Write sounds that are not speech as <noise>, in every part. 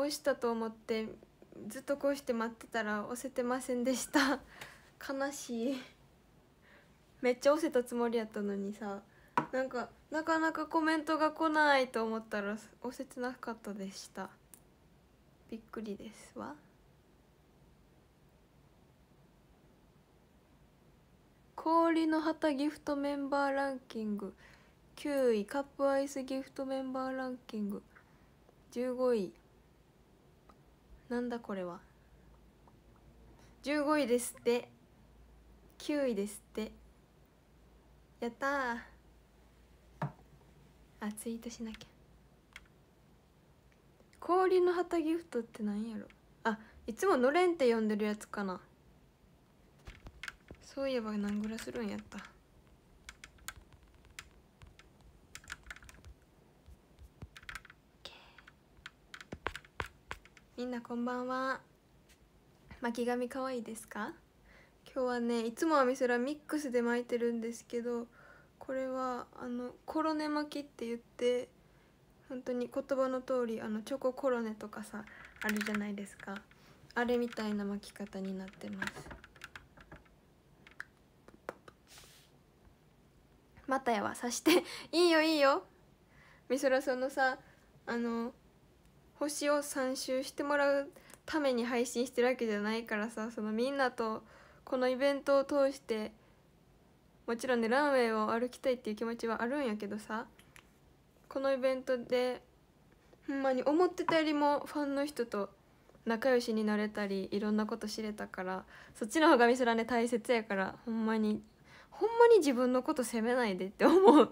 美したと思ってずっとこうして待ってたら押せてませんでした <laughs> 悲しいめっちゃ押せたつもりやったのにさなんかなかなかコメントが来ないと思ったら押せてなかったでしたびっくりですわ氷の旗ギフトメンバーランキング9位カップアイスギフトメンバーランキング15位なんだこれは15位ですって9位ですってやったーあツイートしなきゃ氷の旗ギフトって何やろあいつものれんって呼んでるやつかなそういえば何グラするんやったみんなこんばんは巻き髪可愛いですか今日はねいつもはミスラミックスで巻いてるんですけどこれはあのコロネ巻きって言って本当に言葉の通りあのチョココロネとかさあるじゃないですかあれみたいな巻き方になってますまたやわさしていいよいいよみそらそのさあの星を3周してもらうために配信してるわけじゃないからさそのみんなとこのイベントを通してもちろんねランウェイを歩きたいっていう気持ちはあるんやけどさこのイベントでほんまに思ってたよりもファンの人と仲良しになれたりいろんなこと知れたからそっちの方がみそらね大切やからほんまにほんまに自分のこと責めないでって思う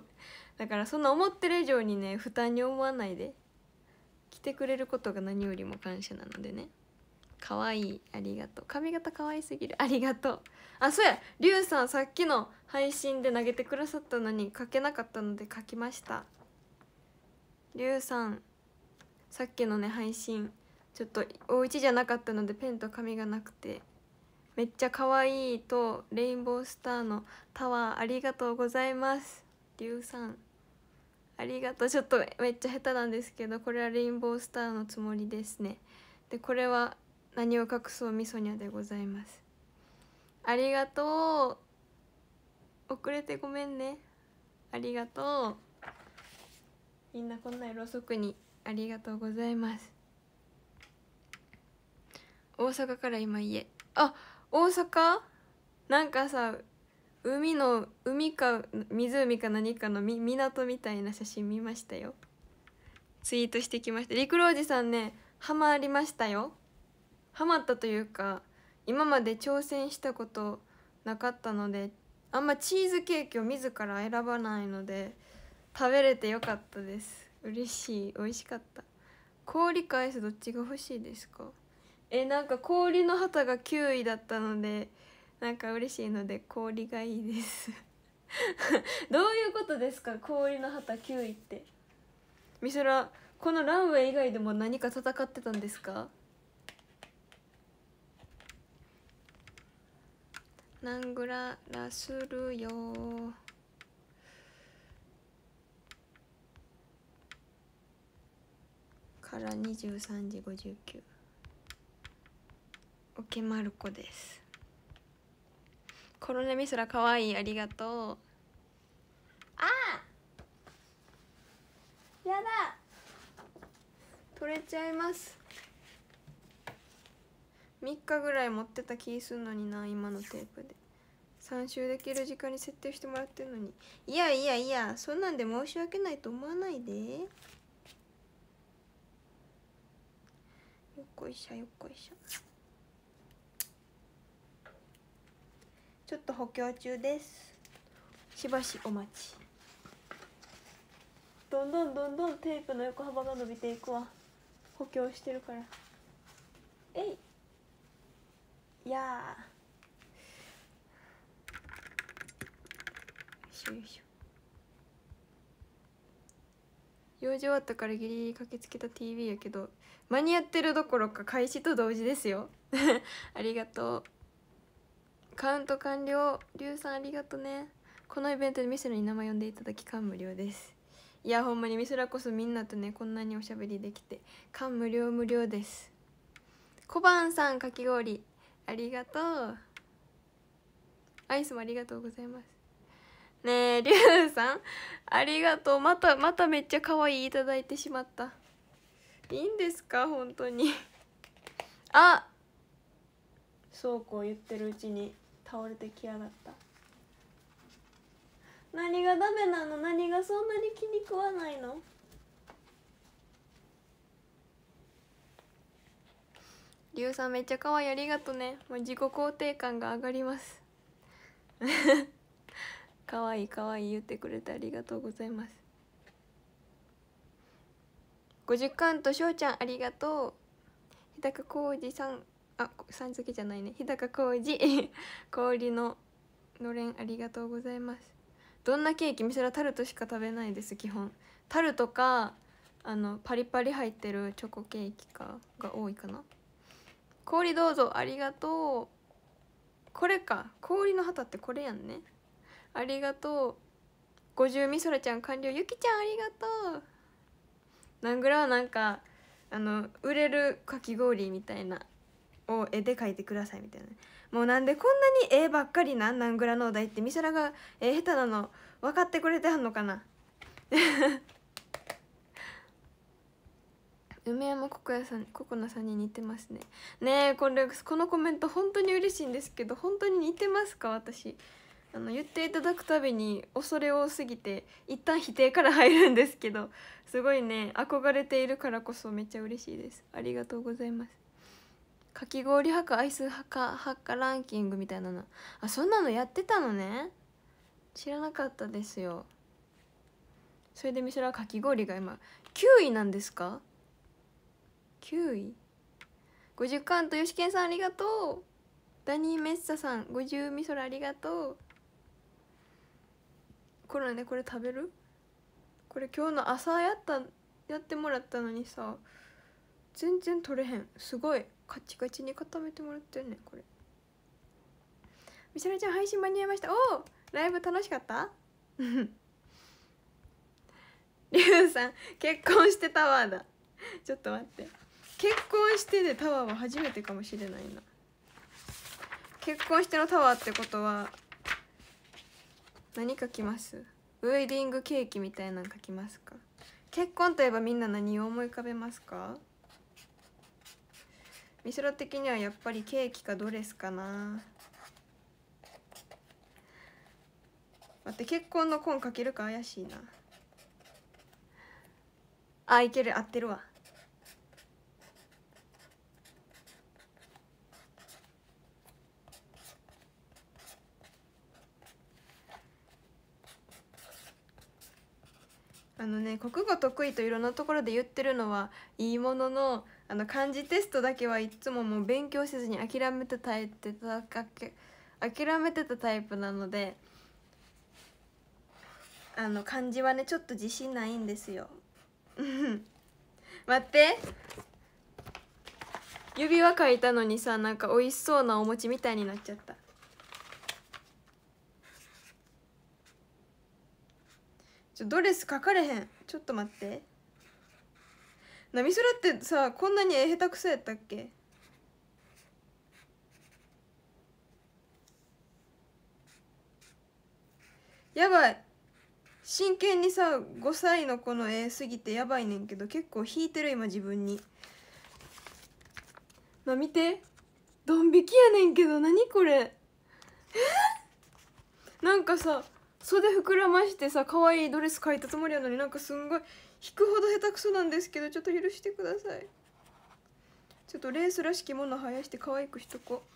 だからそんな思ってる以上にね負担に思わないで来てくれることが何よりも感謝なのでね可愛いありがとう髪型可愛すぎるありがとうあそうやりゅうさんさっきの配信で投げてくださったのに書けなかったので書きましたりゅうさんさっきのね配信ちょっとお家じゃなかったのでペンと紙がなくてめっちゃ可愛いとレインボースターのタワーありがとうございますりゅうさんありがとうちょっとめっちゃ下手なんですけどこれはレインボースターのつもりですねでこれは何を隠そうみそにゃでございますありがとう遅れてごめんねありがとうみんなこんな夜遅くにありがとうございます大阪から今家あ大阪なんかさ海の海か湖か何かのみ港みたいな写真見ましたよツイートしてきました陸老寺さんねハマりましたよハマったというか今まで挑戦したことなかったのであんまチーズケーキを自ら選ばないので食べれてよかったです嬉しい美味しかった氷かアイスどっちが欲しいですかえなんか氷の旗が9位だったのでなんか嬉しいので氷がいいです <laughs> どういうことですか氷の旗9位ってみそらこのランウェイ以外でも何か戦ってたんですかなんぐららするよから23時59オケマルコですコロネミスラ可愛いありがとうあやだ取れちゃいます3日ぐらい持ってた気すんのにな今のテープで3周できる時間に設定してもらってるのにいやいやいやそんなんで申し訳ないと思わないでよっこいしょよっこいしょちょっと補強中ですしばしお待ちどんどんどんどんテープの横幅が伸びていくわ補強してるからえいやーよいしょ用事終わったからギリギリ駆けつけた TV やけど間に合ってるどころか開始と同時ですよ <laughs> ありがとうカウント完了りゅうさんありがとねこのイベントでミスラに名前呼んでいただき感無量ですいやほんまにミスラこそみんなとねこんなにおしゃべりできて感無量無量です小判さんかき氷ありがとうアイスもありがとうございますねえりゅうさんありがとうまたまためっちゃ可愛いいただいてしまったいいんですか本当にあそうこう言ってるうちに倒れてきやがった何がダメなの何がそんなに気に食わないのりゅうさんめっちゃ可愛いありがとねもう自己肯定感が上がります <laughs> 可愛い可愛い言ってくれてありがとうございます50巻としょうちゃんありがとう日高浩二さんあさん付けじゃないね日高浩二 <laughs> 氷ののれんありがとうございますどんなケーキみそらタルトしか食べないです基本タルトかあのパリパリ入ってるチョコケーキかが多いかな氷どうぞありがとうこれか氷の旗ってこれやんねありがとう五十みそらちゃん完了ゆきちゃんありがとうナングラはなんかあの売れるかき氷みたいなを絵で描いてくださいみたいなもうなんでこんなに絵ばっかりなんなんグラノーダイってミシャラが絵下手なの分かってくれてはんのかな <laughs> 梅山ココヤさんココナさんに似てますねねえこれこのコメント本当に嬉しいんですけど本当に似てますか私あの言っていただくたびに恐れ多すぎて一旦否定から入るんですけどすごいね憧れているからこそめっちゃ嬉しいですありがとうございますかき氷派かアイス派か派かランキングみたいなのあそんなのやってたのね知らなかったですよそれでみそらかき氷が今9位なんですか9位50カントよしけんさんありがとうダニーメッサさん50みそらありがとうコロナでこれ食べるこれ今日の朝やったやってもらったのにさ全然取れへんすごいカチカチに固めてもらってんねこれみさらちゃん配信間に合いましたおおライブ楽しかったりゅうさん結婚してタワーだちょっと待って結婚してでタワーは初めてかもしれないな結婚してのタワーってことは何書きますウェディングケーキみたいなの書きますか結婚といえばみんな何を思い浮かべますかミスラ的にはやっぱりケーキかドレスかな待って結婚の婚かけるか怪しいなあいける合ってるわあのね国語得意といろんなところで言ってるのはいいもののあの漢字テストだけはいつももう勉強せずに諦めてたえてたかけ諦めてたタイプなのであの漢字はねちょっと自信ないんですよ <laughs> 待って指輪書いたのにさなんか美味しそうなお餅みたいになっちゃったちょドレス書かれへんちょっと待ってなみそらってさこんなに下手くそやったっけやばい真剣にさ5歳の子の絵すぎてやばいねんけど結構引いてる今自分にな見てドン引きやねんけど何これえー、なんかさ袖膨らましてさ可愛いドレス描いたつもりなのになんかすんごい引くほど下手くそなんですけどちょっと許してくださいちょっとレースらしきもの生やして可愛くしとこう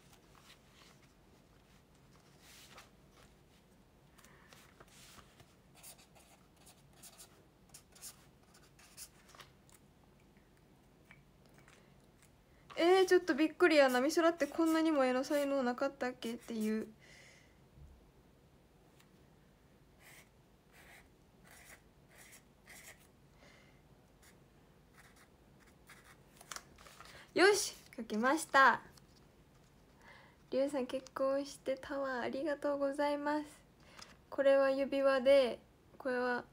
えー、ちょっとびっくりやな美空ってこんなにも絵の才能なかったっけっていうよし書きましたりゅうさん結婚してタワーありがとうございますこれは指輪でこれは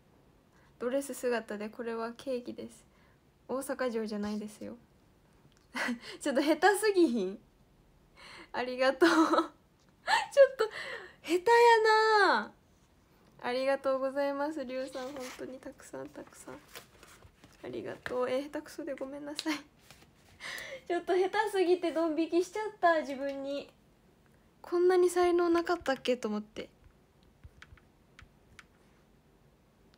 ドレス姿でこれはケーキです大阪城じゃないですよ <laughs> ちょっと下手すぎひんありがとう <laughs> ちょっと下手やなありがとうございますりゅうさん本当にたくさんたくさんありがとうえー、下手くそでごめんなさいちょっと下手すぎてドン引きしちゃった自分にこんなに才能なかったっけと思って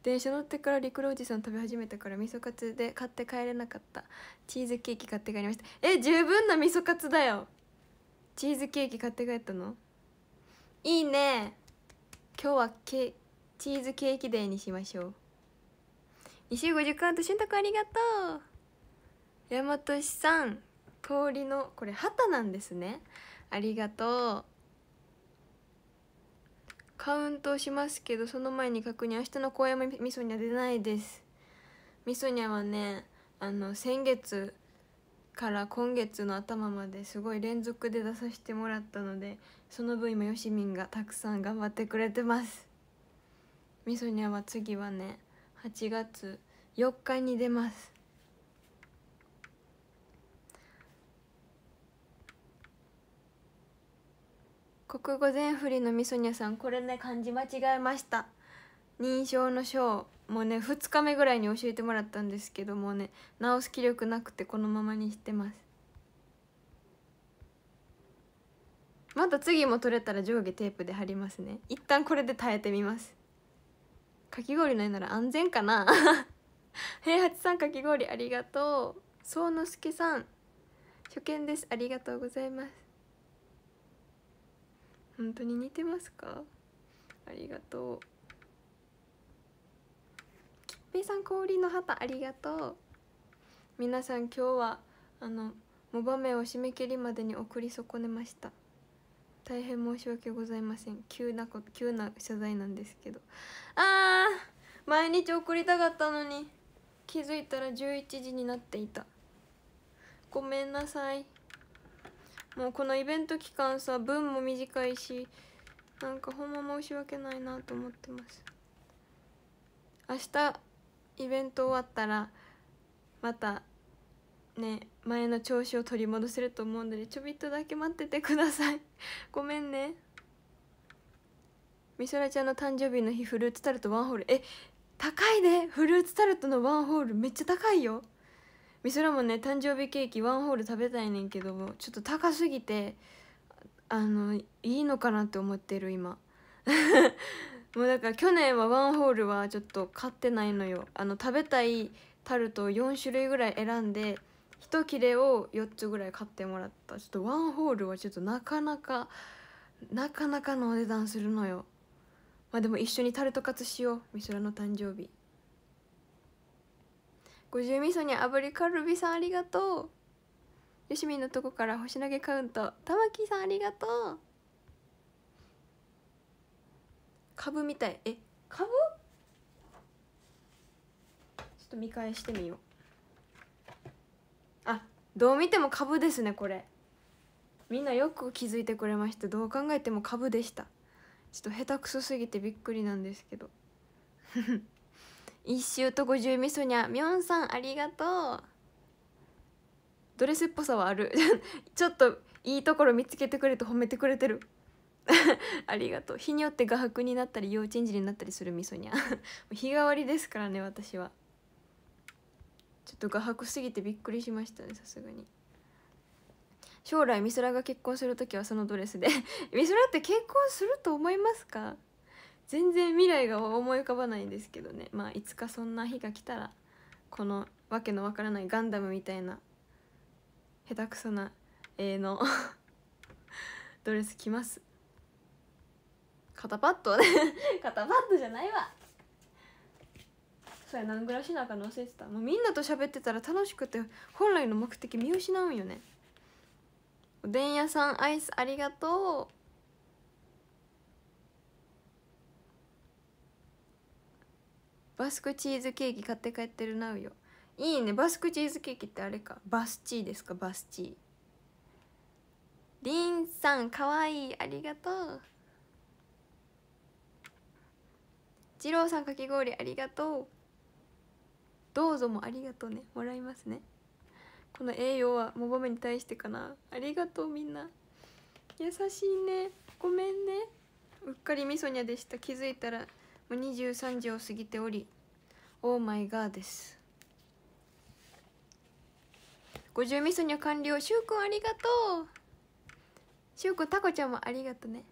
電車乗ってから陸路おじさん食べ始めたから味噌カツで買って帰れなかったチーズケーキ買って帰りましたえ十分な味噌カツだよチーズケーキ買って帰ったのいいね今日はケチーズケーキデーにしましょう2週50カウしゅん太くありがとう大和さん氷のこれ旗なんですねありがとうカウントしますけどその前に確認明日の公演も味噌には出ないです味噌にはねあの先月から今月の頭まですごい連続で出させてもらったのでその分今よしみんがたくさん頑張ってくれてますみそにゃは次はね8月4日に出ます国語全振りのみそにゃさんこれね漢字間違えました認証の章もうね2日目ぐらいに教えてもらったんですけどもね直す気力なくてこのままにしてますまた次も取れたら上下テープで貼りますね一旦これで耐えてみますかき氷ないなら安全かな <laughs> 平八さんかき氷ありがとう宗之助さん初見ですありがとうございます本当に似てますかありがとうきっぺさん氷の旗ありがとう皆さん今日はあのモバメを締め切りまでに送り損ねました大変申し訳ございません急なこ急な謝罪なんですけどあー毎日送りたかったのに気づいたら11時になっていたごめんなさいもうこのイベント期間さ分も短いしなんかほんま申し訳ないなと思ってます明日イベント終わったらまたね前の調子を取り戻せると思うのでちょびっとだけ待っててください <laughs> ごめんねみそらちゃんの誕生日の日フルーツタルトワンホールえ高いねフルーツタルトのワンホールめっちゃ高いよ味噌ラもね誕生日ケーキワンホール食べたいねんけどちょっと高すぎてあのいいのかなって思ってる今 <laughs> もうだから去年はワンホールはちょっと買ってないのよあの食べたいタルトを4種類ぐらい選んで1切れを4つぐらい買ってもらったちょっとワンホールはちょっとなかなかなかなかのお値段するのよまあでも一緒にタルトカツしようそらの誕生日五十味噌に炙りカルビさんありがとうよしみんのとこから星投げカウント玉木さんありがとう株みたいえ株ちょっと見返してみようあどう見ても株ですねこれみんなよく気づいてくれましたどう考えても株でしたちょっと下手くそすぎてびっくりなんですけど一周と五十みそにゃみょんさんありがとうドレスっぽさはある <laughs> ちょっといいところ見つけてくれて褒めてくれてる <laughs> ありがとう日によって画伯になったり幼稚園児になったりするみそにゃ <laughs> 日替わりですからね私はちょっと画伯すぎてびっくりしましたねさすがに将来美空が結婚する時はそのドレスで美空って結婚すると思いますか全然未来が思い浮かばないんですけどねまあいつかそんな日が来たらこのわけのわからないガンダムみたいな下手くそな絵の <laughs> ドレス着ます肩パッドね <laughs> 肩パッドじゃないわそれ何ぐらしなかの忘れてたもうみんなと喋ってたら楽しくて本来の目的見失うんよねおでん屋さんアイスありがとうバスクチーズケーキ買って帰ってるなうよいいねバスクチーズケーキってあれかバスチーですかバスチーりんさんかわいいありがとう二郎さんかき氷ありがとうどうぞもありがとうねもらいますねこの栄養はもぼめに対してかなありがとうみんな優しいねごめんねうっかり味噌にゃでした気づいたらもう23時を過ぎておりオーマイガーです五十味噌に完了しゅうくんありがとうしゅうくんたこちゃんもありがとね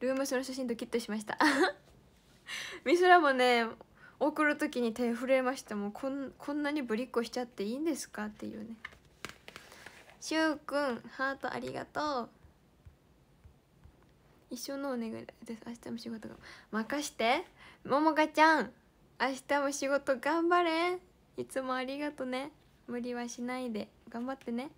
ルームスの写真ドキッとしました <laughs> ミスラもね送る時に手震えましたもうこんこんなにぶりっこしちゃっていいんですかっていうねしゅうくんハートありがとう一生のお願いです明日も仕事が任してももかちゃん明日も仕事頑張れいつもありがとね無理はしないで頑張ってね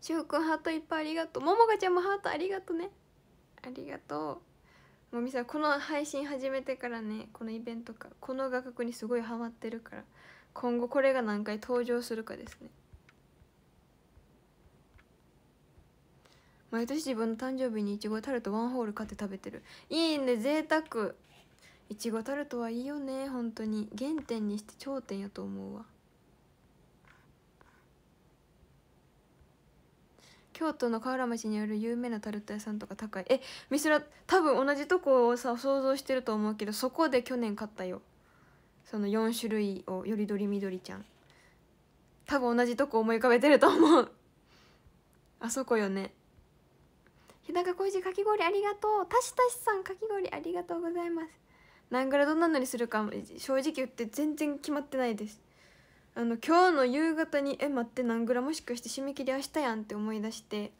しゅうくんハートいっぱいありがとうももかちゃんもハートありがとねありがとうもみさんこの配信始めてからねこのイベントかこの画角にすごいハマってるから今後これが何回登場するかですね毎年自分の誕生日にいちごタルトワンホール買って食べてるいいね贅沢いちごタルトはいいよね本当に原点にして頂点やと思うわ京都の河原町にある有名なタルト屋さんとか高いえミスラ多分同じとこをさ想像してると思うけどそこで去年買ったよその4種類をよりどりみどりちゃん多分同じとこ思い浮かべてると思うあそこよね日高浩二かき氷ありがとうたしたしさんかき氷ありがとうございます何グラどんなのにするか正直言って全然決まってないですあの今日の夕方に「え待って何グラもしかして締め切り明日やん」って思い出して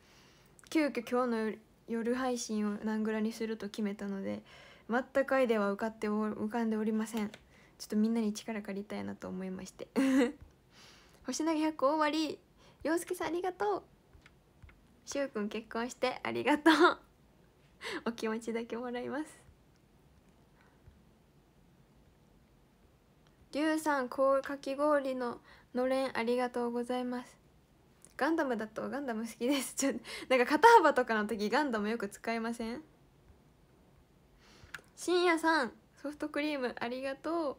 急遽今日の夜配信を何グラにすると決めたので全くアイデアは浮かって浮かんでおりませんちょっとみんなに力借りたいなと思いまして <laughs> 星投げ100個終わり洋介さんありがとうしゅうくん結婚してありがとう <laughs> お気持ちだけもらいますりゅうさんこうかき氷ののれんありがとうございますガンダムだとガンダム好きです <laughs> ちょなんか肩幅とかの時ガンダムよく使いませんしんやさんソフトクリームありがとう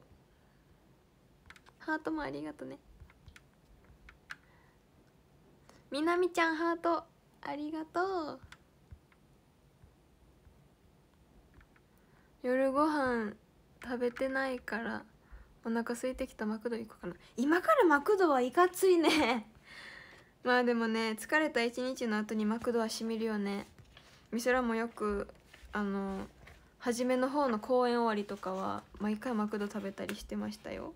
ハートもありがとねみなみちゃんハートありがとう夜ご飯食べてないからお腹空いてきたマクド行こうかな今からマクドはいかついね <laughs> まあでもね疲れた一日の後にマクドはしみるよねミセラもよくあの初めの方の公演終わりとかは毎回マクド食べたりしてましたよ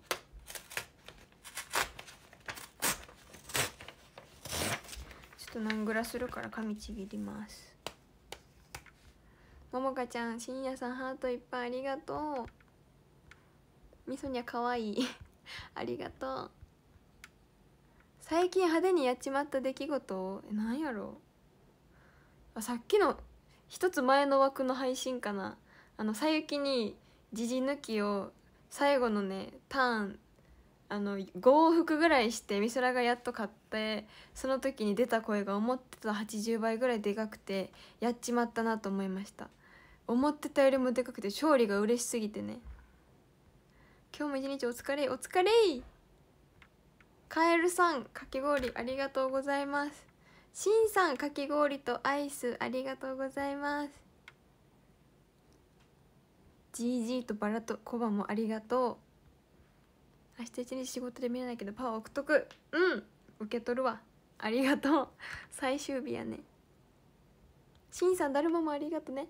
ょっと何グするから髪ちぎりますももかちゃん深夜さんハートいっぱいありがとうみそにゃかわいい <laughs> ありがとう最近派手にやっちまった出来事えなんやろあさっきの一つ前の枠の配信かなあのさゆきにじじ抜きを最後のねターンあの5往復ぐらいして美空がやっと買ってその時に出た声が思ってた80倍ぐらいでかくてやっちまったなと思いました思ってたよりもでかくて勝利が嬉しすぎてね今日も一日お疲れお疲れカエルさんかき氷ありがとうございますしんさんかき氷とアイスありがとうございますジージーとバラとコバもありがとう明日一日仕事で見れないけどパワー送っとくうん受け取るわありがとう <laughs> 最終日やねしんさんだるまもありがとね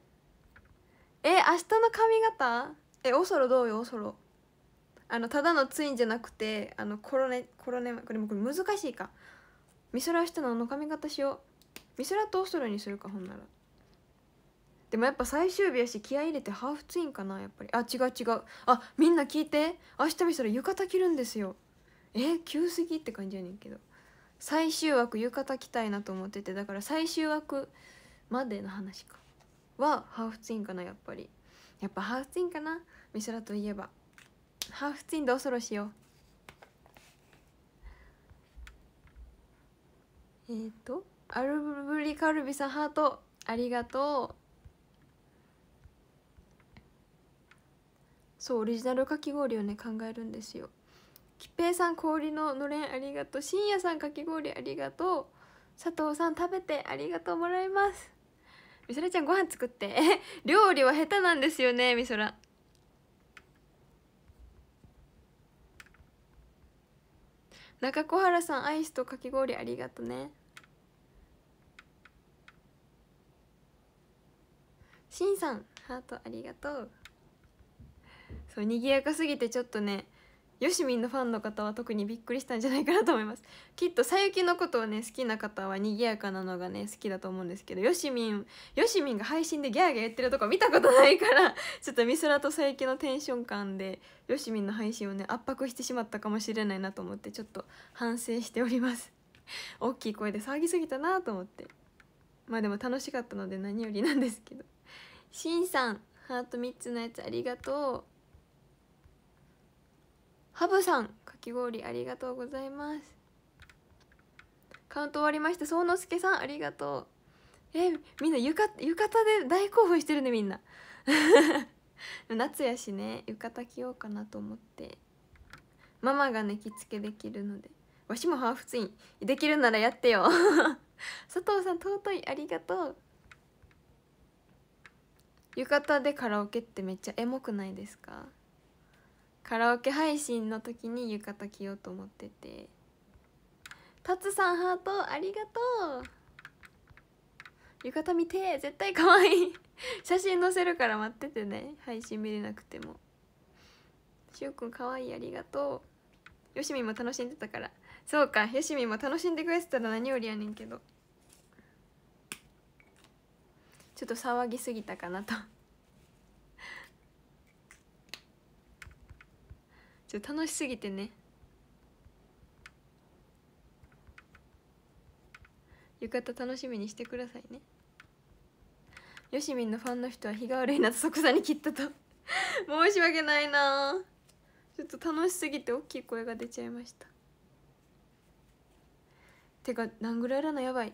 え明日の髪型えおそろどうよおそろあのただのツインじゃなくてあのコロネコロネこれもこれ難しいか美空明日のあの髪型しよう美空とおそろにするかほんならでもやっぱ最終日やし気合入れてハーフツインかなやっぱりあ違う違うあみんな聞いて明日見せたら浴衣着るんですよえ急すぎって感じやねんけど最終枠浴衣着たいなと思っててだから最終枠までの話かはハーフツインかなやっぱりやっぱハーフツインかな美空といえばハーフツインで恐ろしいよえっ、ー、とアルブリカルビさんハートありがとうそうオリジナルかき氷をね考えるんですよ吉平さん氷ののれんありがとうんやさんかき氷ありがとう佐藤さん食べてありがとうもらいますみそらちゃんご飯作って <laughs> 料理は下手なんですよねみそら中小原さんアイスとかき氷ありがとねしんさんハートありがとうそう賑やかすぎてちょっとねよしみんのファンの方は特にびっくりしたんじゃないかなと思います <laughs> きっとさゆきのことをね好きな方は賑やかなのがね好きだと思うんですけどよしみんよしみんが配信でギャーギャー言ってるとこ見たことないから <laughs> ちょっと美空とさゆきのテンション感でよしみんの配信をね圧迫してしまったかもしれないなと思ってちょっと反省しております <laughs> 大きい声で騒ぎすぎたなと思ってまあでも楽しかったので何よりなんですけどしんさんハート3つのやつありがとうハブさんかき氷ありがとうございますカウント終わりましたそうのすけさんありがとうえみんな浴衣浴衣で大興奮してるねみんな <laughs> 夏やしね浴衣着ようかなと思ってママがね着付けできるのでわしもハーフツインできるならやってよ <laughs> 佐藤さん尊いありがとう浴衣でカラオケってめっちゃエモくないですかカラオケ配信の時に浴衣着ようと思っててタツさんハートありがとう浴衣見て絶対可愛い <laughs> 写真載せるから待っててね配信見れなくてもしゅうくん可愛いありがとうよしみも楽しんでたからそうかよしみも楽しんでくれてたら何よりやねんけどちょっと騒ぎすぎたかなとちょ楽しすぎてね浴衣楽しみにしてくださいねよしみんのファンの人は日が悪いなと即座に切ったと申し訳ないなちょっと楽しすぎて大きい声が出ちゃいましたてか何ぐらいなのやばい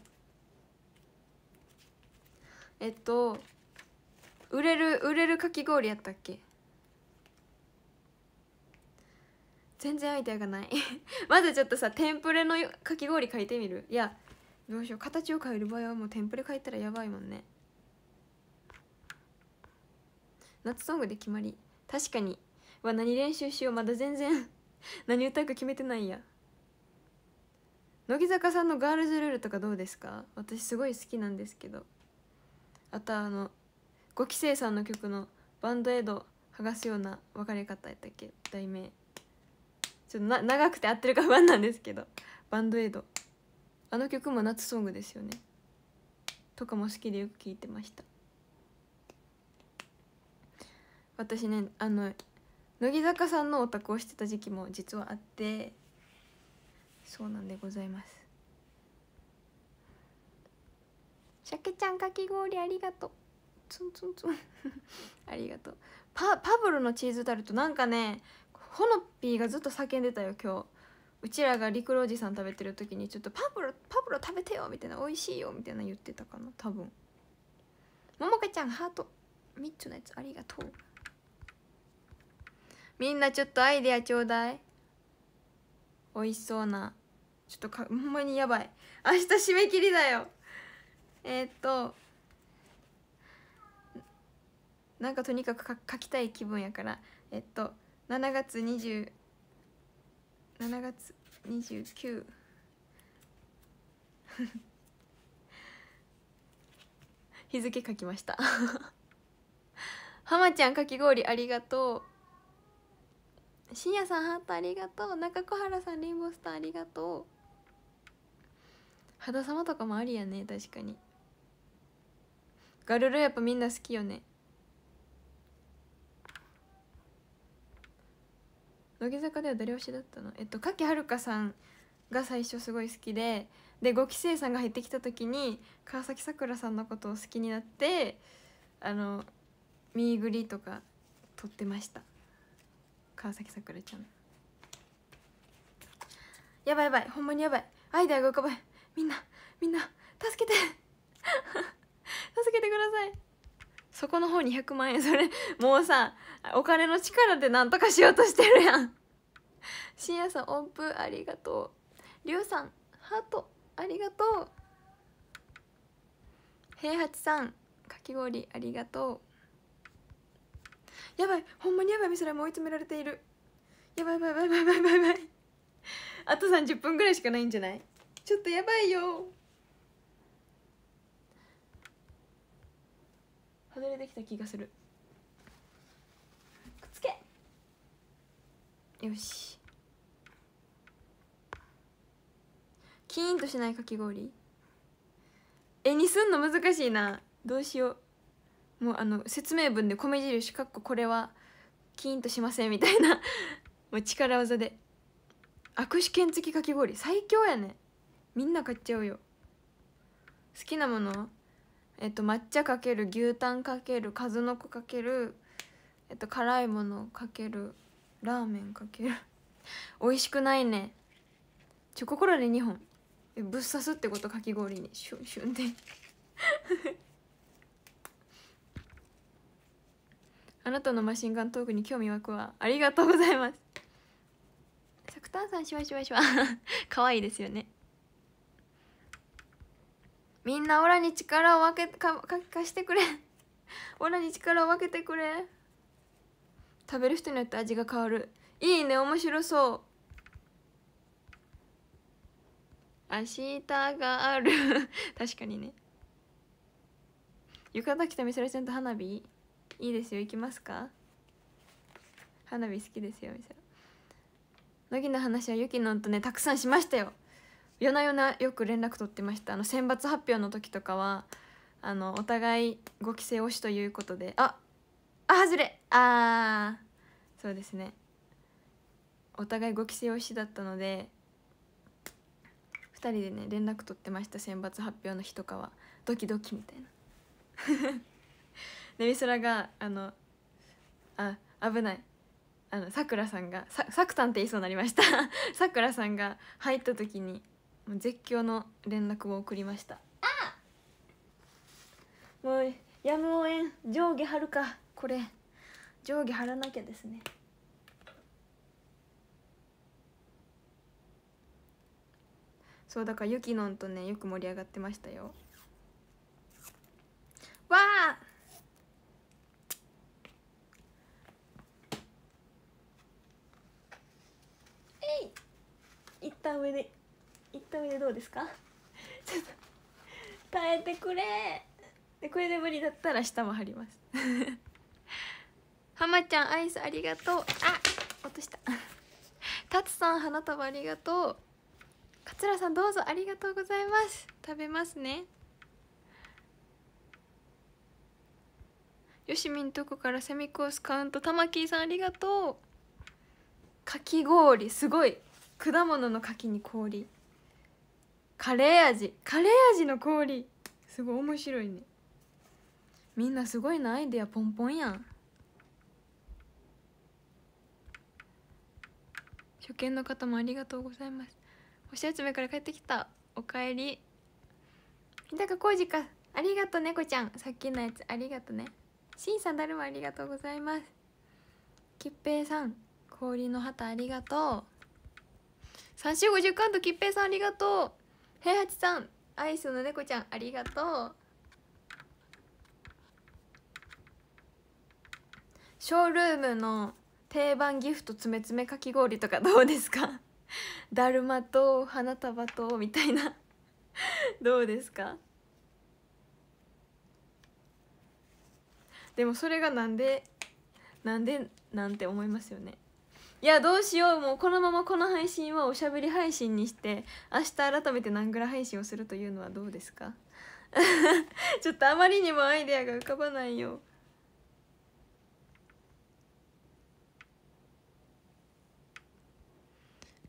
えっと売れる売れるかき氷やったっけ全然アイデアがない <laughs> まずちょっとさテンプレのかき氷書いてみるいやどうしよう形を変える場合はもうテンプレ書いたらやばいもんね夏ソングで決まり確かには何練習しようまだ全然 <laughs> 何歌うか決めてないや乃木坂さんのガールズルールとかどうですか私すごい好きなんですけどあとあの5期生さんの曲のバンドエイド剥がすような別れ方やったっけ題名ちょっとな長くて合ってるか不安なんですけどバンドエイドあの曲も夏ソングですよねとかも好きでよく聴いてました私ねあの乃木坂さんのお宅をしてた時期も実はあってそうなんでございますシャケちゃんかき氷ありがとうツンツンツン <laughs> ありがとうパパブロのチーズタルトなんかねほのぴーがずっと叫んでたよ今日うちらがりくろおじさん食べてる時にちょっとパブロパブロ食べてよみたいな美味しいよみたいな言ってたかな多分ももかちゃんハートちょのやつありがとうみんなちょっとアイデアちょうだい美味しそうなちょっとかほんまにやばい明日締め切りだよえー、っとなんかとにかく書きたい気分やからえっと7月2 7月29 <laughs> 日付書きました浜ちゃんかき氷ありがとう深夜さんハートありがとう中小原さんリンボスターありがとう肌様とかもありやね確かにガルルやっぱみんな好きよね乃木坂では誰推しだったのえっと柿遥さんが最初すごい好きでで5期生さんが入ってきた時に川崎さくらさんのことを好きになってあのミーグリとか撮ってました川崎さくらちゃんやばいやばいほんまにやばいアイデアが浮かばいみんなみんな助けて <laughs> 助けてくださいそこの方に0 0万円それもうさお金の力で何とかしようとしてるやんしんやさん音符ありがとうりょうさんハートありがとう平八さんかき氷ありがとうやばいほんまにやばいミスラも追い詰められているやばいやばいやばいやばいやばいやばいあと30分ぐらいしかないんじゃないちょっとやばいよ外れてきた気がするくっつけよしキーンとしないかき氷絵にすんの難しいなどうしようもうあの説明文で米印かっここれはキーンとしませんみたいな <laughs> もう力技で握手券付きかき氷最強やねみんな買っちゃうよ好きなものえっと、抹茶かける牛タンかける数の子かける、えっと、辛いものかけるラーメンかける <laughs> 美味しくないねチョココロネ2本えぶっ刺すってことかき氷にシュンシュンで <laughs> あなたのマシンガントークに興味湧くわありがとうございますサクタンさんシュワシュワシュワ <laughs> 可愛いですよねみんなオラに力を分けかかしてくれ <laughs> オラに力を分けてくれ食べる人によって味が変わるいいね面白そう明日がある <laughs> 確かにね浴衣着たみそらちゃんと花火いいですよ行きますか花火好きですよみそら乃木の話はゆきのんとねたくさんしましたよ夜な夜なよく連絡取ってましたあの選抜発表の時とかはあのお互いご帰省推しということでああ外れあーそうですねお互いご帰省推しだったので2人でね連絡取ってました選抜発表の日とかはドキドキみたいなみそらがあのあ危ないあのさくらさんがさくたんって言いそうになりました <laughs> さくらさんが入った時に絶叫の連絡を送りましたもうやむをえん上下張るかこれ上下張らなきゃですねそうだからゆきのんとねよく盛り上がってましたよどうですか <laughs> ちょっと耐えてくれでこれで無理だったら下も張りますはま <laughs> ちゃんアイスありがとうあ落としたたつ <laughs> さん花束ありがとう桂さんどうぞありがとうございます食べますねよしみんとこからセミコースカウントたまきーさんありがとうかき氷すごい果物の柿に氷カレー味カレー味の氷すごい面白いねみんなすごいなアイデアポンポンやん初見の方もありがとうございます星集めから帰ってきたおかえり日高浩二かありがとう猫ちゃんさっきのやつありがとうねしんさん誰もありがとうございますきっぺいさん氷の旗ありがとう3週50カウントきっぺいさんありがとう平八さんアイスの猫ちゃんありがとうショールームの定番ギフトつめつめかき氷とかどうですか <laughs> だるまと花束とみたいな <laughs> どうですかでもそれがなんでなんでなんて思いますよねいやどうしようもうこのままこの配信はおしゃべり配信にして明日改めて何グラ配信をするというのはどうですか <laughs> ちょっとあまりにもアイデアが浮かばないよ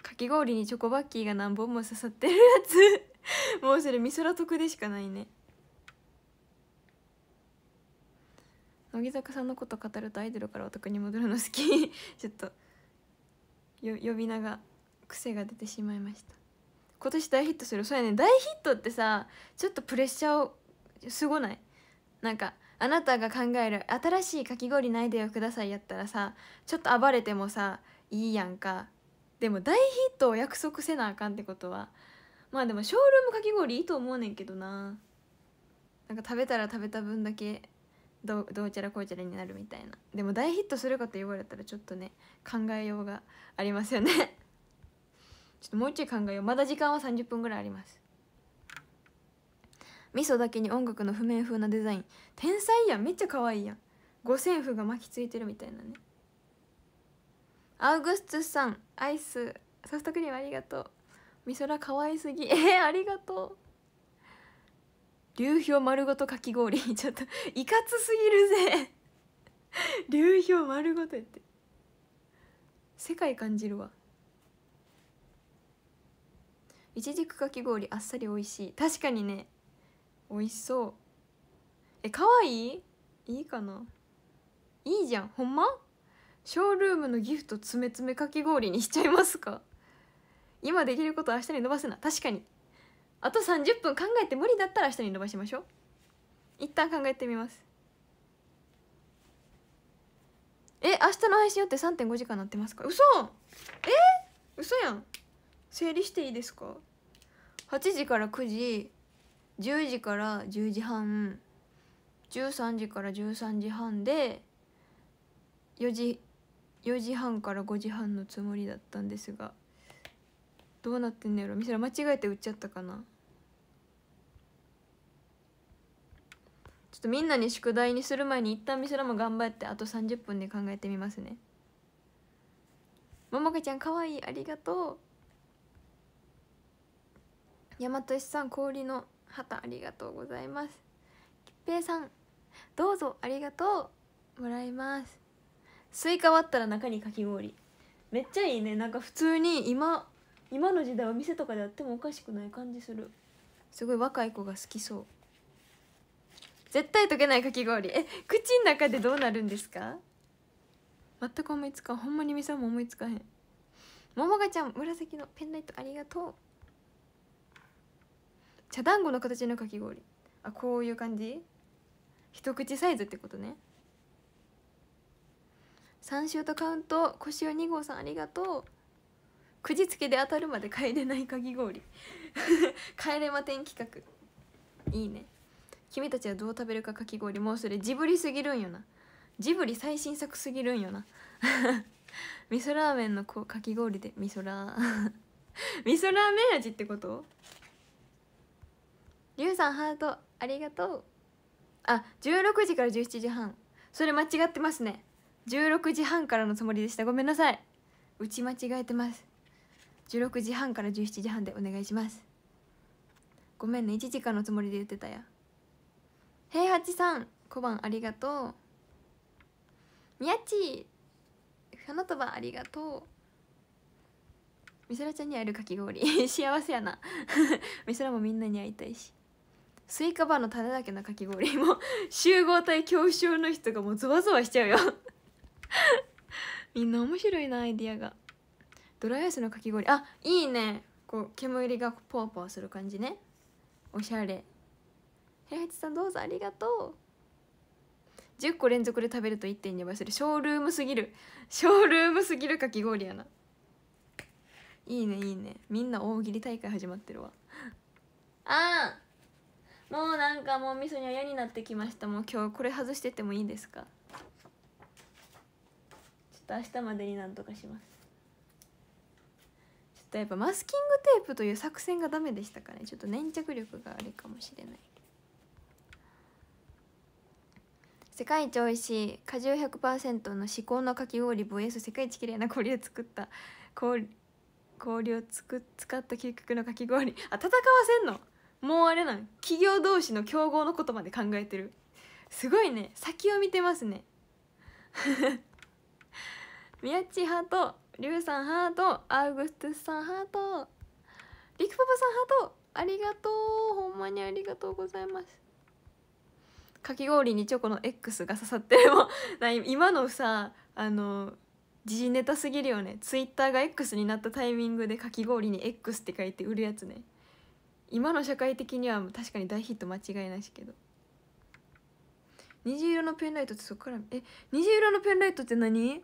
かき氷にチョコバッキーが何本も刺さってるやつ <laughs> もうそれ美空得でしかないね乃木坂さんのこと語るとアイドルからお得に戻るの好き <laughs> ちょっと呼び名が癖が出てしまいました今年大ヒットするそうやね大ヒットってさちょっとプレッシャーをすごないなんかあなたが考える新しいかき氷ないでよくださいやったらさちょっと暴れてもさいいやんかでも大ヒットを約束せなあかんってことはまあでもショールームかき氷いいと思うねんけどななんか食べたら食べた分だけどうちゃらこうちゃらになるみたいなでも大ヒットするかと言われたらちょっとね考えようがありますよね <laughs> ちょっともうちょい考えようまだ時間は30分ぐらいあります味噌だけに音楽の譜面風なデザイン天才やんめっちゃ可愛いやん五線譜が巻きついてるみたいなねアウグストゥさんアイスソフトクリームありがとう美空可愛すぎえー、ありがとう流氷丸ごとかき氷ちょっといかつすぎるぜ <laughs> 流氷丸ごとやって世界感じるわいちじくかき氷あっさり美味しい確かにね美味しそうえ可愛いいいかないいじゃんほんまショールームのギフトつめつめかき氷にしちゃいますか今できること明日に伸ばすな確かにあと30分考えて無理だったら明日に伸ばしましょう一旦考えてみますえ明日の配信よって3.5時間なってますか嘘え嘘やん整理していいですか8時から9時10時から10時半13時から13時半で4時4時半から5時半のつもりだったんですがどうなってんのやろ店間違えて売っちゃったかなちょっとみんなに宿題にする前に一旦ミスラも頑張ってあと30分で考えてみますねももかちゃんかわいいありがとう大和石さん氷の旗ありがとうございます吉っぺいさんどうぞありがとうもらいますスイカ割ったら中にかき氷めっちゃいいねなんか普通に今今の時代は店とかでやってもおかしくない感じするすごい若い子が好きそう絶対溶けないかき氷え口の中でどうなるんですか全く思いつかんほんまにみさんも思いつかへんももがちゃん紫のペンライトありがとう茶団子の形のかき氷あこういう感じ一口サイズってことね3週とカウント小塩2号さんありがとうくじつけで当たるまで帰れないかき氷 <laughs> 帰れま点企画いいね君たちはどう食べるかかき氷もうそれジブリすぎるんよなジブリ最新作すぎるんよな <laughs> 味噌ラーメンのこかき氷で味噌ラー <laughs> 味噌ラーメン味ってことりゅうさんハートありがとうあ16時から17時半それ間違ってますね16時半からのつもりでしたごめんなさい打ち間違えてます16時半から17時半でお願いしますごめんね1時間のつもりで言ってたや平八さん小判ありがとう宮地花束ありがとうみそらちゃんに会えるかき氷 <laughs> 幸せやなみそらもみんなに会いたいしスイカバーの種だけのかき氷も集合体恐怖症の人がもうゾワゾワしちゃうよみんな面白いなアイディアがドライアイスのかき氷あいいねこう煙がポワポワする感じねおしゃれ平八さんどうぞありがとう10個連続で食べると1.2倍するショールームすぎるショールームすぎるかき氷やないいねいいねみんな大喜利大会始まってるわあーもうなんかもうみそには嫌になってきましたもう今日これ外しててもいいですかちょっと明日までになんとかしますちょっとやっぱマスキングテープという作戦がダメでしたかねちょっと粘着力があるかもしれない世界一美味しい果汁100%の至高のかき氷 VS 世界一綺麗な氷を作った氷氷をつく使った究極のかき氷あ戦わせんのもうあれなん企業同士の競合のことまで考えてるすごいね先を見てますね <laughs> 宮地ハートリュウさんハートアウグストゥスさんハートリクパパさんハートありがとうほんまにありがとうございますかき氷にチョコの X が刺さってるも今のさあの時事ネタすぎるよねツイッターが X になったタイミングでかき氷に X って書いて売るやつね今の社会的には確かに大ヒット間違いないしけど虹色のペンライトってそっからえ虹色のペンライトって何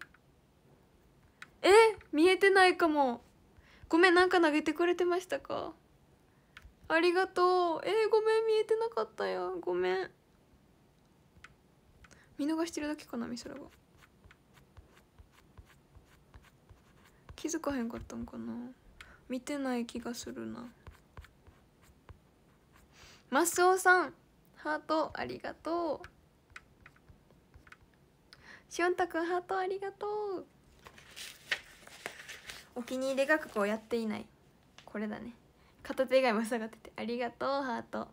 え見えてないかもごめんなんか投げてくれてましたかありがとうえー、ごめん見えてなかったよごめん見逃してるだけかなそ空が気づかへんかったんかな見てない気がするなマスオさんハートありがとうしゅんたくんハートありがとうお気に入りがここをやっていないこれだね片手以外も下がっててありがとうハート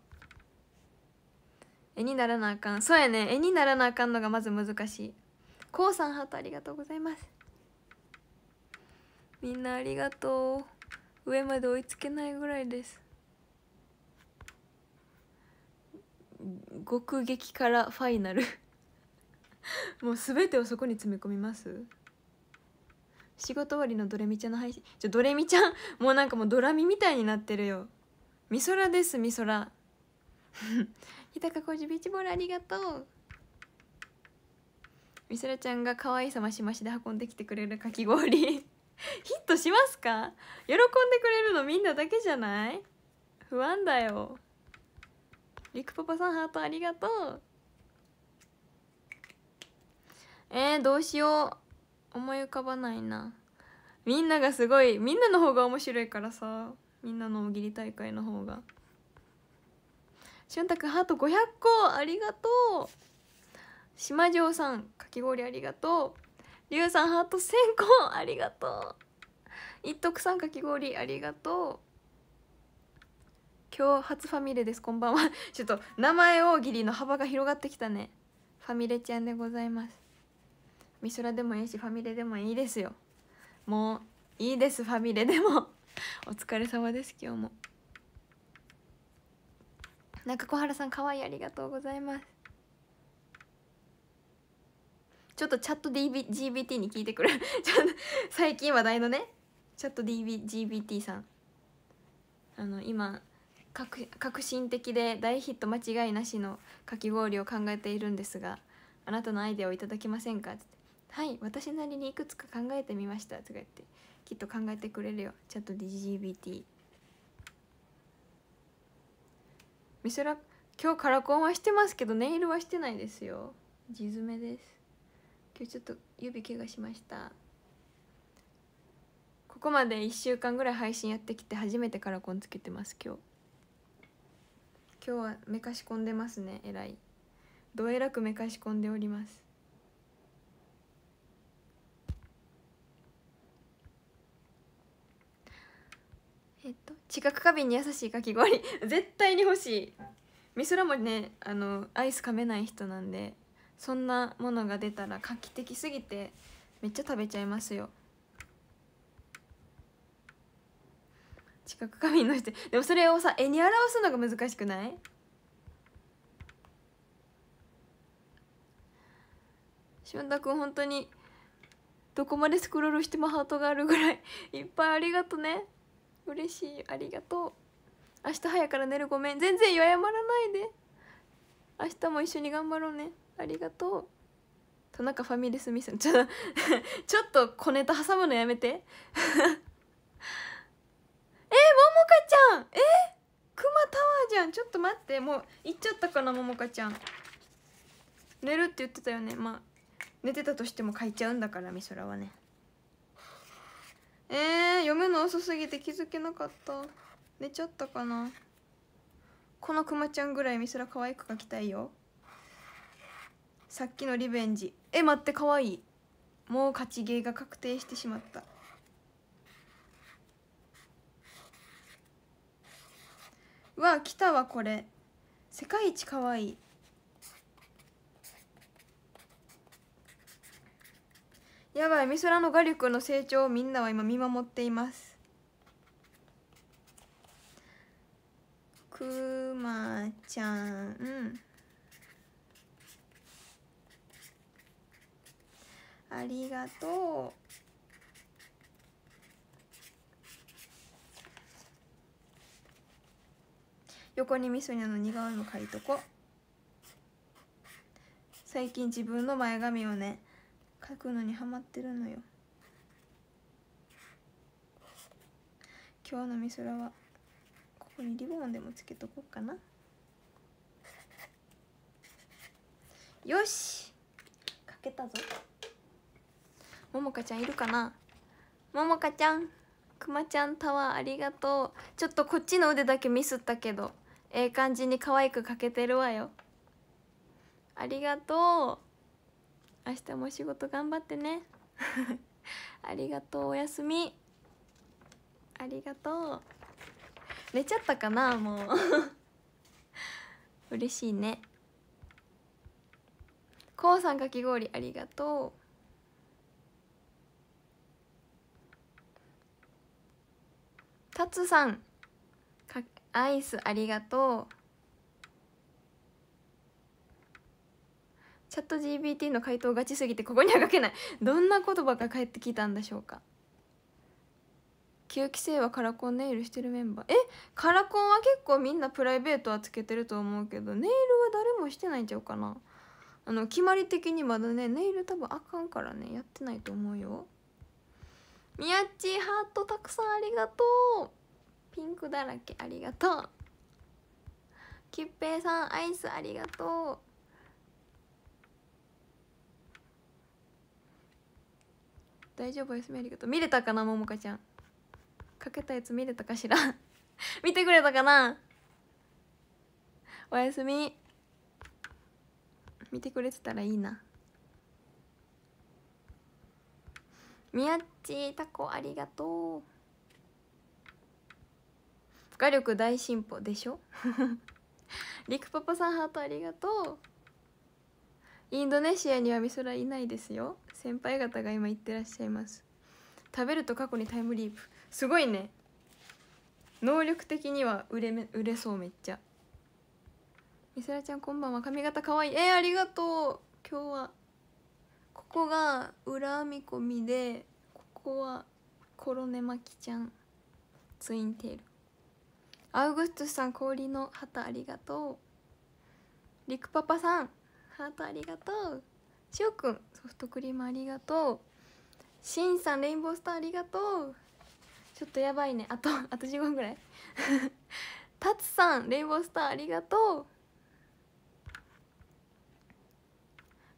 絵にならなあかんそうやね絵にならなあかんのがまず難しいこうさんハートありがとうございますみんなありがとう上まで追いつけないぐらいです極撃からファイナル <laughs> もう全てをそこに詰め込みます仕事終わりのドレミちゃんの配信じゃドレミちゃんもうなんかもうドラミみたいになってるよ美空です美空 <laughs> 日高浩二ビーチボールありがとうみそらちゃんが可愛さましましで運んできてくれるかき氷 <laughs> ヒットしますか喜んでくれるのみんなだけじゃない不安だよりくパパさんハートありがとうえー、どうしよう思い浮かばないなみんながすごいみんなの方が面白いからさみんなの大喜利大会の方が。俊太くんハート500個ありがとう島城さんかき氷ありがとうりゅうさんハート1000個ありがとう一徳さんかき氷ありがとう今日初ファミレですこんばんは <laughs> ちょっと名前大喜利の幅が広がってきたねファミレちゃんでございますミソラでもいいしファミレでもいいですよもういいですファミレでもお疲れ様です今日もか小原さん可愛いありがとうございますちょっとチャット DBGBT に聞いてくる <laughs> 最近話題のねチャット DBGBT さんあの今革新的で大ヒット間違いなしのかき氷を考えているんですがあなたのアイデアをいただけませんか?」って「はい私なりにいくつか考えてみました」とか言って「きっと考えてくれるよチャット DGBT」今日カラコンはしてますけどネイルはしてないですよ地爪です今日ちょっと指怪我しましたここまで1週間ぐらい配信やってきて初めてカラコンつけてます今日今日はめかし込んでますねえらいどえらくめかし込んでおりますえっと知覚過敏に優しいかき氷 <laughs> 絶対に欲しいみそらもねあのアイス噛めない人なんでそんなものが出たら画期的すぎてめっちゃ食べちゃいますよ知覚過敏の人でもそれをさ絵に表すのが難しくないんだくん本当にどこまでスクロールしてもハートがあるぐらいいっぱいありがとね嬉しいありがとう明日早から寝るごめん全然謝らないで明日も一緒に頑張ろうねありがとう田中ファミレスミスちょ <laughs> ちょっと小ネタ挟むのやめて <laughs> えももかちゃんえクマタワーじゃんちょっと待ってもう行っちゃったかなももかちゃん寝るって言ってたよねまあ寝てたとしても書いちゃうんだから美空はねえー、読むの遅すぎて気づけなかった寝ちゃったかなこのくまちゃんぐらい美空可愛く描きたいよさっきのリベンジえ待って可愛いもう勝ちゲーが確定してしまったわ来たわこれ世界一可愛いやばい美空の画力の成長をみんなは今見守っていますくまちゃんありがとう横にみそにの似顔絵も描いとこ最近自分の前髪をね書くのにハマってるのよ今日の美空はここにリボンでもつけとこうかなよしかけたぞももかちゃんいるかなももかちゃんくまちゃんタワーありがとうちょっとこっちの腕だけミスったけどええ感じに可愛く描けてるわよありがとう明日も仕事頑張ってね <laughs> ありがとうおやすみありがとう寝ちゃったかなもう <laughs> 嬉しいねこうさんかき氷ありがとうたつさんアイスありがとうチャット GPT の回答がちすぎてここには書けない <laughs> どんな言葉が返ってきたんでしょうか吸気性はカラコンネイルしてるメンバーえカラコンは結構みんなプライベートはつけてると思うけどネイルは誰もしてないんちゃうかなあの決まり的にまだねネイル多分あかんからねやってないと思うよみやっちハートたくさんありがとうピンクだらけありがとうきっぺいさんアイスありがとう大丈夫お休みありがとう見れたかなももかちゃんかけたやつ見れたかしら <laughs> 見てくれたかなおやすみ見てくれてたらいいなみやっちタコありがとう画力大進歩でしょりく <laughs> パパさんハートありがとうインドネシアにはそらいないですよ先輩方が今行ってらっしゃいます食べると過去にタイムリープすごいね能力的には売れめ売れそうめっちゃみせらちゃんこんばんは髪型かわいいえー、ありがとう今日はここが裏編み込みでここはコロネマキちゃんツインテールアウグストゥさん氷の旗ありがとうリクパパさんハートありがとうしおくんソフトクリームありがとうしんさんレインボースターありがとうちょっとやばいねあとあと15分ぐらいたつ <laughs> さんレインボースターありがとう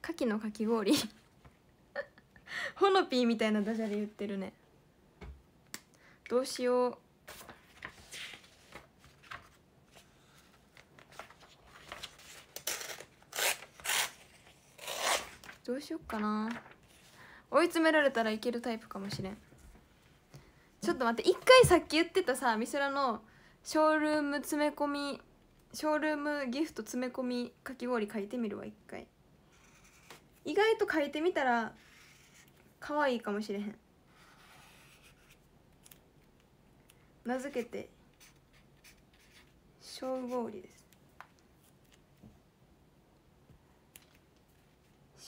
牡蠣のかき氷ほのぴーみたいなダジャレ言ってるねどうしようどうしよっかな追い詰められたらいけるタイプかもしれんちょっと待って一回さっき言ってたさミスラのショールーム詰め込みショールームギフト詰め込みかき氷書いてみるわ一回意外と書いてみたら可愛いかもしれへん名付けて小氷です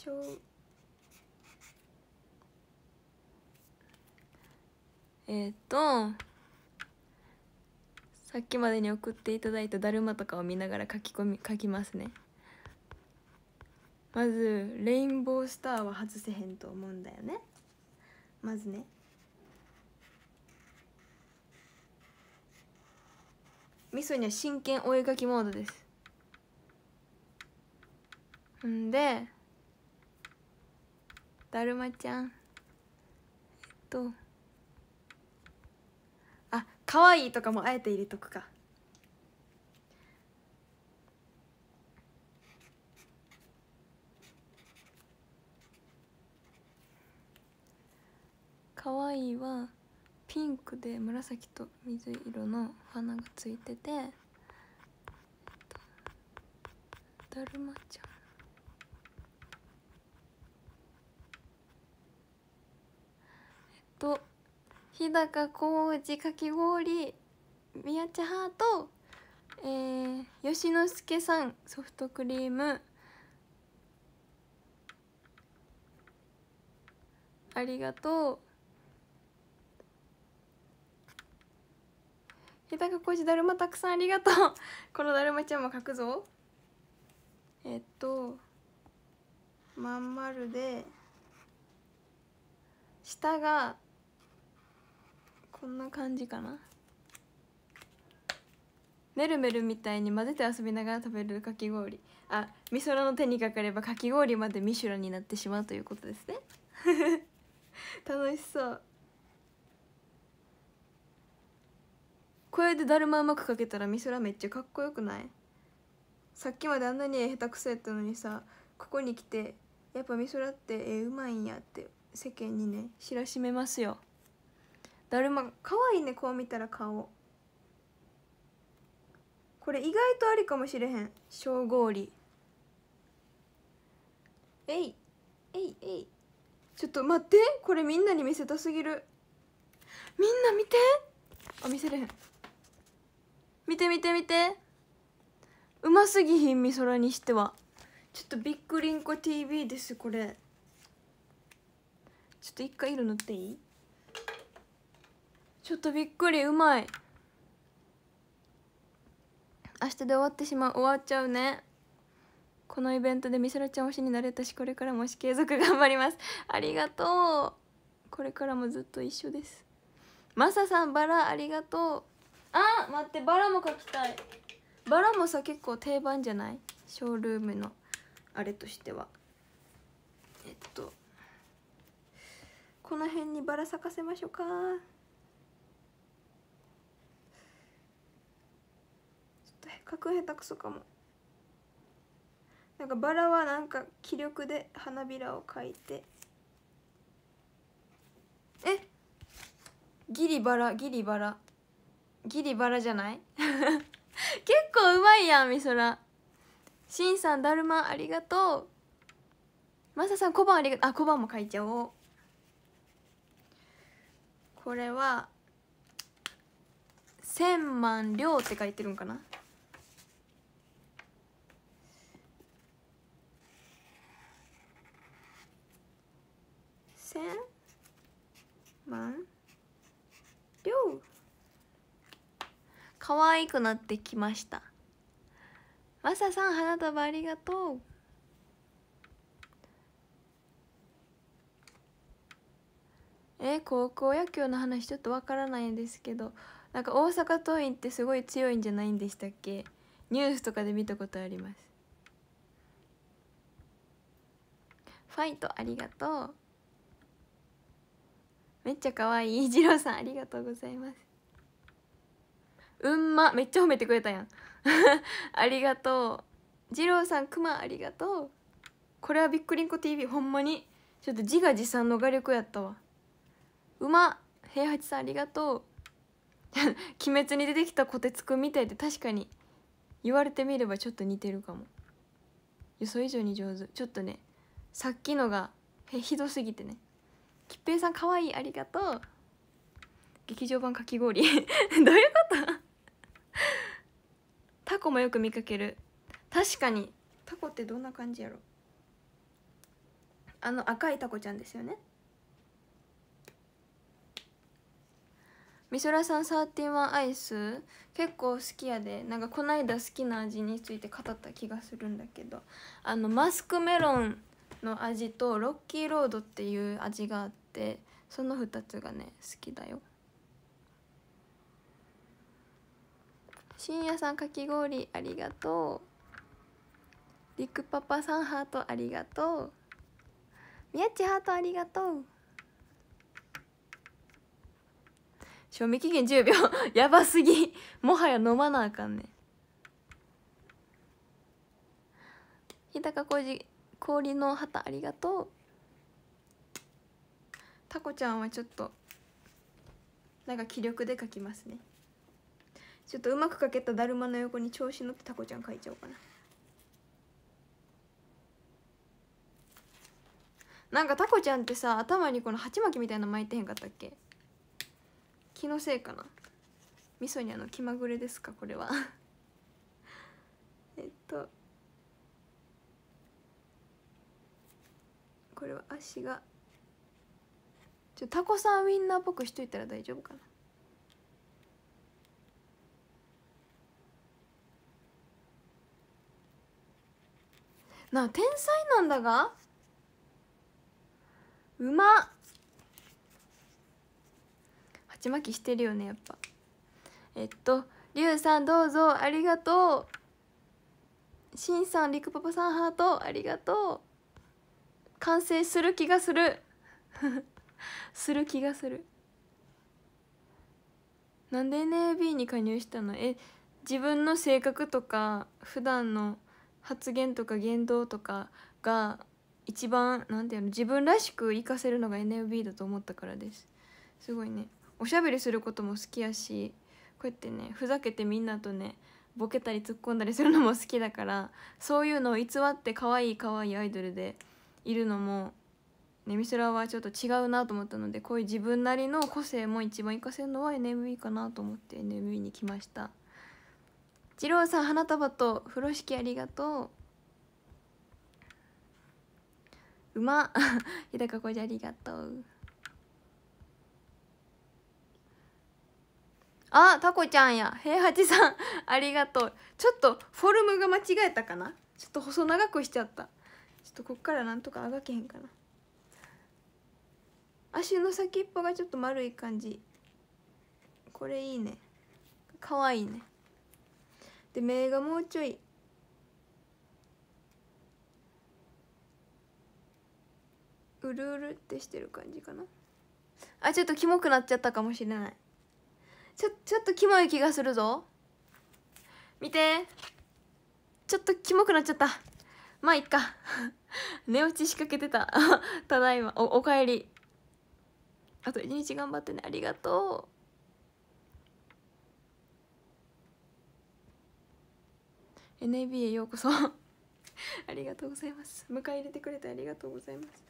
しょうえっ、ー、とさっきまでに送っていただいただるまとかを見ながら書き込み書きますねまずレインボースターは外せへんと思うんだよねまずね味噌には真剣お絵描きモードですんでだるまちゃんえっとあ可愛いとかもあえて入れとくか可愛いはピンクで紫と水色の花がついててだるまちゃんと日高浩二かき氷宮地ハート、えー、吉之助さんソフトクリームありがとう日高浩二だるまたくさんありがとう <laughs> このだるまちゃんも書くぞえっとまん丸で下がそんな感じかなメルメルみたいに混ぜて遊びながら食べるかき氷あみそらの手にかかればかき氷までミシュラになってしまうということですね <laughs> 楽しそうこれでだるまうまくかけたらみそめっちゃかっこよくないさっきまであんなに下手くそやったのにさここに来てやっぱみそらってえうまいんやって世間にね知らしめますよだるまかわいいねこう見たら顔これ意外とありかもしれへん小氷えいえいえいちょっと待ってこれみんなに見せたすぎるみんな見てあ見せれへん見て見て見てうますぎひんみそらにしてはちょっとびっくりんこ TV ですこれちょっと一回色塗っていいちょっとびっくりうまい明日で終わってしまう終わっちゃうねこのイベントでみそらちゃん推しになれたしこれからも推し継続頑張りますありがとうこれからもずっと一緒ですマサさんバラありがとうあ待ってバラも描きたいバラもさ結構定番じゃないショールームのあれとしてはえっとこの辺にバラ咲かせましょうか書く下手くそかもなんかバラはなんか気力で花びらを描いてえギリバラギリバラギリバラじゃない <laughs> 結構うまいやんみそらしんさんだるまありがとうまささん小判ありがとうあ小判も書いちゃおうこれは千万両って書いてるんかなせんまんりょう可愛くなってきましたマサさん花束ありがとうえ高校野球の話ちょっとわからないんですけどなんか大阪桐蔭ってすごい強いんじゃないんでしたっけニュースとかで見たことありますファイトありがとうめっちゃ可愛い次 <laughs> 郎さんありがとうございますうんまめっちゃ褒めてくれたやん <laughs> ありがとう次郎さんくまありがとうこれはびっくりんこ TV ほんまにちょっと自画自賛の画力やったわうま平八さんありがとう <laughs> 鬼滅に出てきたこてつくんみたいで確かに言われてみればちょっと似てるかも予想以上に上手ちょっとねさっきのがひどすぎてねきっぺいさんかわいいありがとう劇場版かき氷 <laughs> どういうことタコもよく見かける確かにタコってどんな感じやろあの赤いタコちゃんですよねみそらさんサーティワンアイス結構好きやでなんかこないだ好きな味について語った気がするんだけどあのマスクメロンの味とロッキーロードっていう味があってその2つがね好きだよ深夜さんかき氷ありがとうりくパパさんハートありがとうみやっちハートありがとう賞味期限10秒 <laughs> やばすぎもはや飲まなあかんね日高浩二氷の旗ありがとうタコちゃんはちょっとなんか気力で描きますねちょっとうまく描けただるまの横に調子乗ってタコちゃん描いちゃおうかななんかタコちゃんってさ頭にこの鉢巻きみたいなの巻いてへんかったっけ気のせいかな味噌にあの気まぐれですかこれは <laughs> えっとこれは足がちょタコさんウインナーっぽくしといたら大丈夫かなな天才なんだがうまっ鉢巻きしてるよねやっぱえっとリュウさんどうぞありがとうしんさんりくパパさんハートありがとう完成する気がする <laughs> する気がするなんで NAB に加入したのえ自分の性格とか普段の発言とか言動とかが一番なんていうの自分らしく活かせるのが NLB だと思ったからですすごいねおしゃべりすることも好きやしこうやってねふざけてみんなとねボケたり突っ込んだりするのも好きだからそういうのを偽って可愛い可愛いアイドルでいるのも、ね、ミスラはちょっと違うなと思ったのでこういう自分なりの個性も一番活かせるのは NMB かなと思って NMB に来ました次郎さん花束と風呂敷ありがとううま <laughs> 日高こじありがとうあタコちゃんや平八さんありがとうちょっとフォルムが間違えたかなちょっと細長くしちゃったちょっとこっからなんとかあがけへんかな足の先っぽがちょっと丸い感じこれいいねかわいいねで目がもうちょいうるうるってしてる感じかなあちょっとキモくなっちゃったかもしれないちょちょっとキモい気がするぞ見てちょっとキモくなっちゃったまあいっか <laughs> 寝落ちしかけてた <laughs> ただいまおおかえりあと一日頑張ってねありがとう「NAB へようこそ <laughs> ありがとうございます迎え入れてくれてありがとうございます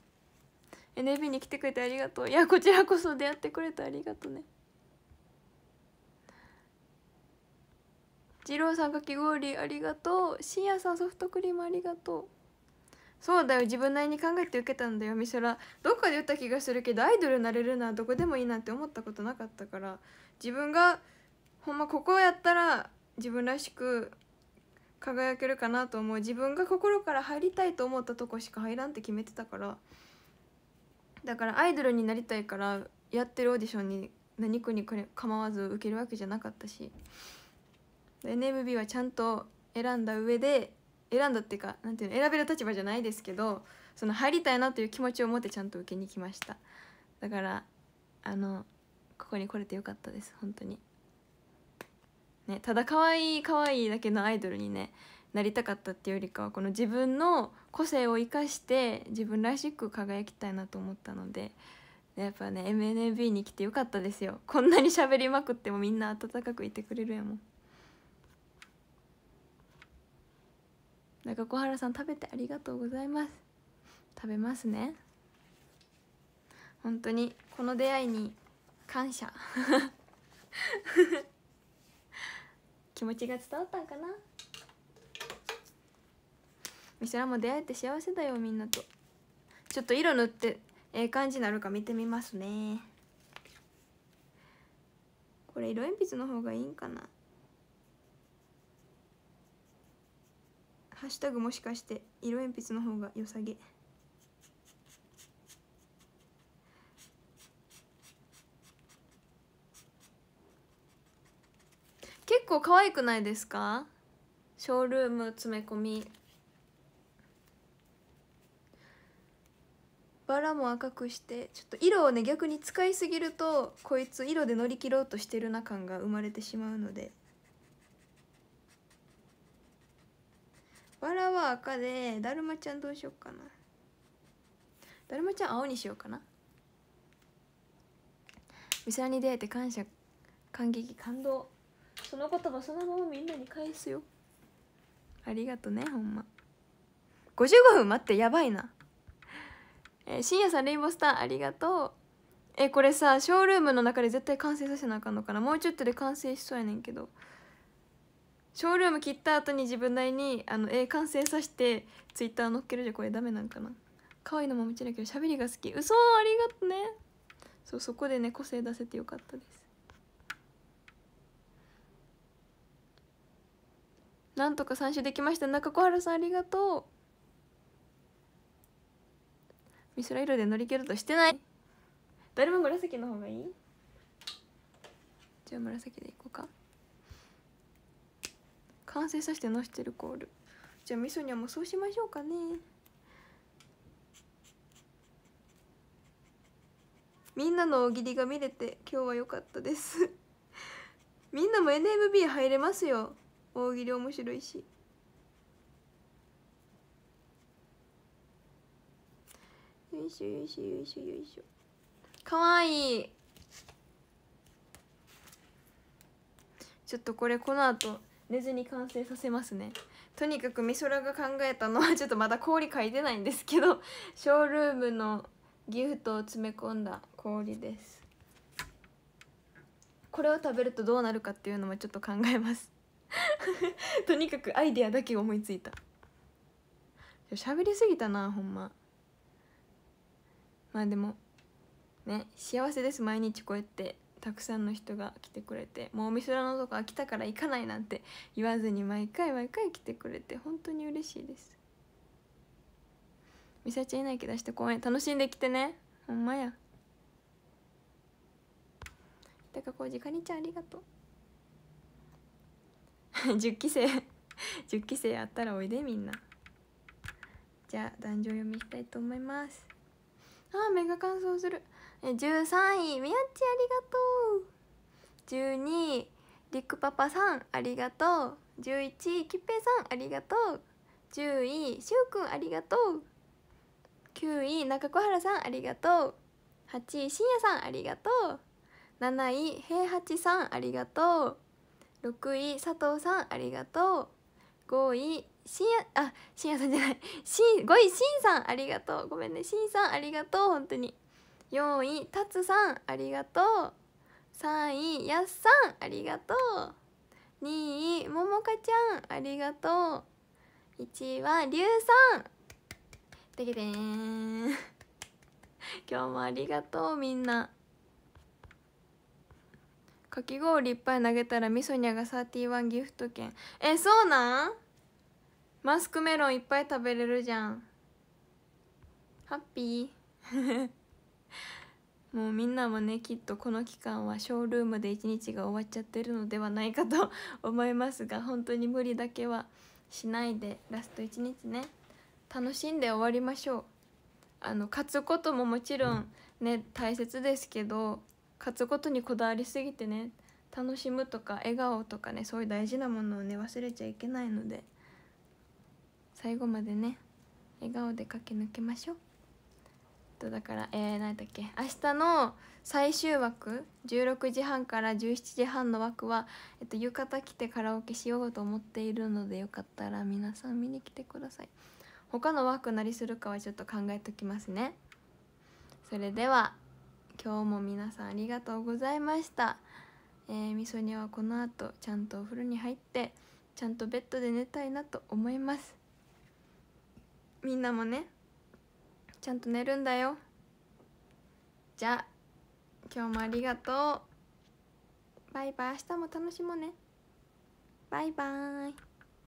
NAB に来てくれてありがとういやこちらこそ出会ってくれてありがとうね二郎さんかき氷ありがとう深夜さんソフトクリームありがとうそうだよ自分なりに考えて受けたんだよ美空どっかで打った気がするけどアイドルなれるのはどこでもいいなんて思ったことなかったから自分がほんまここをやったら自分らしく輝けるかなと思う自分が心から入りたいと思ったとこしか入らんって決めてたからだからアイドルになりたいからやってるオーディションに何区に構わず受けるわけじゃなかったし。NMB はちゃんと選んだ上で選んだっていうかなんていうの選べる立場じゃないですけどその入りたいなという気持ちを持ってちゃんと受けに来ましただからあのここに来れてよかったです本当にねただ可愛い可愛いだけのアイドルにねなりたかったっていうよりかはこの自分の個性を生かして自分らしく輝きたいなと思ったのでやっぱね MNB に来てよかったですよこんなに喋りまくってもみんな温かくいてくれるやもんなんか小原さん食べてありがとうございます食べますね本当にこの出会いに感謝 <laughs> 気持ちが伝わったんかなみそらも出会えて幸せだよみんなとちょっと色塗ってええ感じになるか見てみますねこれ色鉛筆の方がいいんかなハッシュタグもしかして色鉛筆の方が良さげ結構可愛くないですかショールーム詰め込みバラも赤くしてちょっと色をね逆に使いすぎるとこいつ色で乗り切ろうとしてるな感が生まれてしまうのでバラは赤でだるまちゃんどうしようかなだるまちゃん青にしようかな店に出会えて感謝感激感動その言葉そのままみんなに返すよありがとねほんま55分待ってやばいなえー、深夜さんレインボースターありがとうえー、これさショールームの中で絶対完成させなあかんのかなもうちょっとで完成しそうやねんけどショールーム切った後に自分なりにあの絵完成させてツイッター載っけるじゃこれダメなんかな可愛いのももちゃんけど喋りが好き嘘ありがとねそうそこでね個性出せてよかったですなんとか3周できました中小原さんありがとうミスラ色で乗り切るとしてない誰も紫の方がいいじゃあ紫でいこうか完成させてのしてるコールじゃあみそにゃんもそうしましょうかねみんなの大喜利が見れて今日は良かったですみんなも NMB 入れますよ大喜利面白いしよいしょよいしょよいしょよいしょかわいいちょっとこれこの後寝ずに完成させますねとにかく美空が考えたのはちょっとまだ氷書いてないんですけど <laughs> ショールームのギフトを詰め込んだ氷ですこれを食べるとどうなるかっていうのもちょっと考えます <laughs> とにかくアイデアだけ思いついた喋りすぎたなほんままあでもね幸せです毎日こうやってたくさんの人が来てくれてもうお店のとこ飽きたから行かないなんて言わずに毎回毎回来てくれて本当に嬉しいですみさちゃんいないけど出して公園楽しんできてねほんまやたかこうじかにちゃんありがとう10 <laughs> 期生10 <laughs> 期生やったらおいでみんなじゃあ壇上読みしたいと思いますああ目が乾燥する13位みやっちありがとう12位りくパパさんありがとう11位きっぺさんありがとう10位しゅうくんありがとう9位中小原さんありがとう8位しんやさんありがとう7位平八さんありがとう6位佐藤さんありがとう5位しんやあしんやさんじゃないし5位しんさんありがとうごめんねしんさんありがとう本当に4位たつさんありがとう3位やっさんありがとう2位ももかちゃんありがとう1位はりゅうさんてけでん今日もありがとうみんなかき氷いっぱい投げたらみそにゃが31ギフト券えそうなんマスクメロンいっぱい食べれるじゃんハッピーもうみんなもねきっとこの期間はショールームで一日が終わっちゃってるのではないかと思いますが本当に無理だけはしないでラスト1日ね楽しんで終わりましょうあの勝つことももちろんね大切ですけど勝つことにこだわりすぎてね楽しむとか笑顔とかねそういう大事なものをね忘れちゃいけないので最後までね笑顔で駆け抜けましょう。とだからえー、何だっけ明日の最終枠16時半から17時半の枠は、えっと、浴衣着てカラオケしようと思っているのでよかったら皆さん見に来てください他の枠何するかはちょっと考えときますねそれでは今日も皆さんありがとうございましたえー、みそにはこの後ちゃんとお風呂に入ってちゃんとベッドで寝たいなと思いますみんなもねちゃんと寝るんだよじゃあ今日もありがとうバイバイ明日も楽しもうねバイバーイ